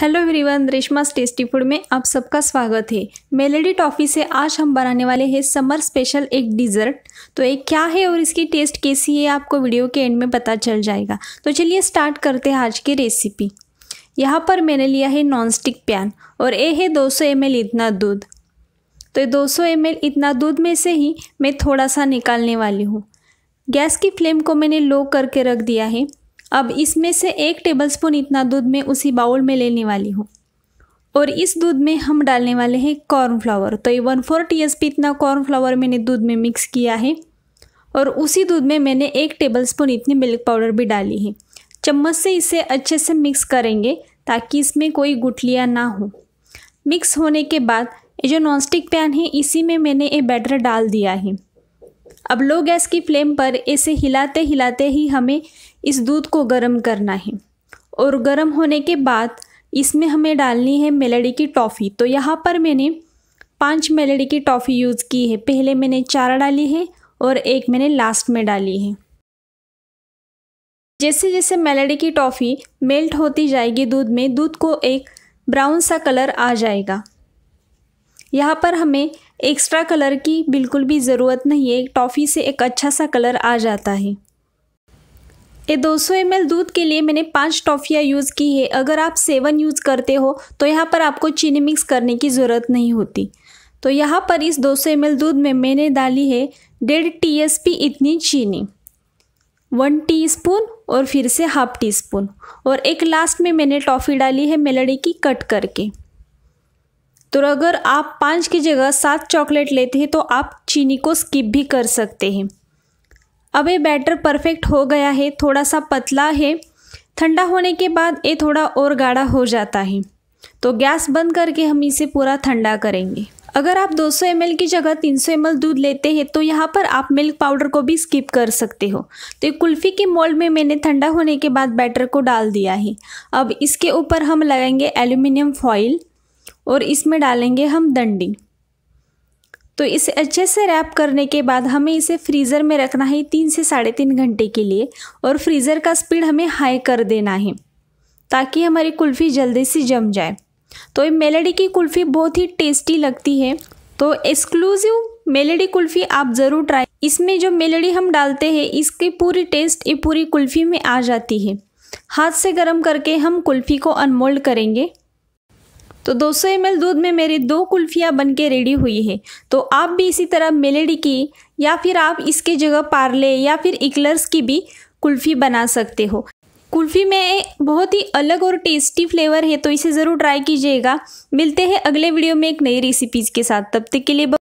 hello everyone Reshma's tasty food में आप सबका स्वागत है मेलेडी टॉफ़ी से आज हम बनाने वाले हैं समर स्पेशल एक डिज़र्ट तो ये क्या है और इसकी टेस्ट कैसी है आपको वीडियो के एंड में पता चल जाएगा तो चलिए स्टार्ट करते हैं आज की रेसिपी यहाँ पर मैंने लिया है नॉन स्टिक पैन और ये है दो सौ इतना दूध तो दो सौ इतना दूध में से ही मैं थोड़ा सा निकालने वाली हूँ गैस की फ्लेम को मैंने लो करके रख दिया है अब इसमें से एक टेबलस्पून इतना दूध मैं उसी बाउल में लेने वाली हूँ और इस दूध में हम डालने वाले हैं कॉर्नफ्लावर तो ये वन फोर टी इतना कॉर्नफ्लावर मैंने दूध में मिक्स किया है और उसी दूध में मैंने एक स्पून इतनी मिल्क पाउडर भी डाली है चम्मच से इसे अच्छे से मिक्स करेंगे ताकि इसमें कोई गुठलियाँ ना हो मिक्स होने के बाद ये जो नॉनस्टिक पैन है इसी में मैंने ये बैटर डाल दिया है अब लो गैस की फ्लेम पर इसे हिलाते हिलाते ही हमें इस दूध को गर्म करना है और गर्म होने के बाद इसमें हमें डालनी है मेलेडी की टॉफ़ी तो यहाँ पर मैंने पांच मेलेडी की टॉफ़ी यूज़ की है पहले मैंने चार डाली है और एक मैंने लास्ट में डाली है जैसे जैसे मेलेडी की टॉफ़ी मेल्ट होती जाएगी दूध में दूध को एक ब्राउन सा कलर आ जाएगा यहाँ पर हमें एक्स्ट्रा कलर की बिल्कुल भी ज़रूरत नहीं है टॉफ़ी से एक अच्छा सा कलर आ जाता है ये 200 ml दूध के लिए मैंने पांच टॉफ़ियाँ यूज़ की है अगर आप सेवन यूज़ करते हो तो यहाँ पर आपको चीनी मिक्स करने की ज़रूरत नहीं होती तो यहाँ पर इस 200 सौ दूध में मैंने डाली है डेढ़ टी इतनी चीनी वन टी और फिर से हाफ टी स्पून और एक लास्ट में मैंने टॉफ़ी डाली है मेलडी की कट करके तो अगर आप पाँच की जगह सात चॉकलेट लेते हैं तो आप चीनी को स्किप भी कर सकते हैं अब ये बैटर परफेक्ट हो गया है थोड़ा सा पतला है ठंडा होने के बाद ये थोड़ा और गाढ़ा हो जाता है तो गैस बंद करके हम इसे पूरा ठंडा करेंगे अगर आप 200 सौ की जगह 300 सौ दूध लेते हैं तो यहाँ पर आप मिल्क पाउडर को भी स्किप कर सकते हो तो ये कुल्फ़ी के मोल्ड में मैंने ठंडा होने के बाद बैटर को डाल दिया है अब इसके ऊपर हम लगाएंगे एल्यूमिनियम फॉइल और इसमें डालेंगे हम दंडी तो इसे अच्छे से रैप करने के बाद हमें इसे फ्रीज़र में रखना है तीन से साढ़े तीन घंटे के लिए और फ्रीज़र का स्पीड हमें हाई कर देना है ताकि हमारी कुल्फ़ी जल्दी से जम जाए तो ये मेलेडी की कुल्फ़ी बहुत ही टेस्टी लगती है तो एक्सक्लूसिव मेलेडी कुल्फ़ी आप ज़रूर ट्राई इसमें जो मेलेडी हम डालते हैं इसकी पूरी टेस्ट ये पूरी कुल्फ़ी में आ जाती है हाथ से गर्म करके हम कुल्फ़ी को अनमोल्ड करेंगे तो 200 सौ दूध में मेरी दो कुल्फियाँ बन के रेडी हुई है तो आप भी इसी तरह मेलेडी की या फिर आप इसके जगह पार्ले या फिर इकलर्स की भी कुल्फ़ी बना सकते हो कुल्फ़ी में बहुत ही अलग और टेस्टी फ्लेवर है तो इसे ज़रूर ट्राई कीजिएगा मिलते हैं अगले वीडियो में एक नई रेसिपीज़ के साथ तब तक के लिए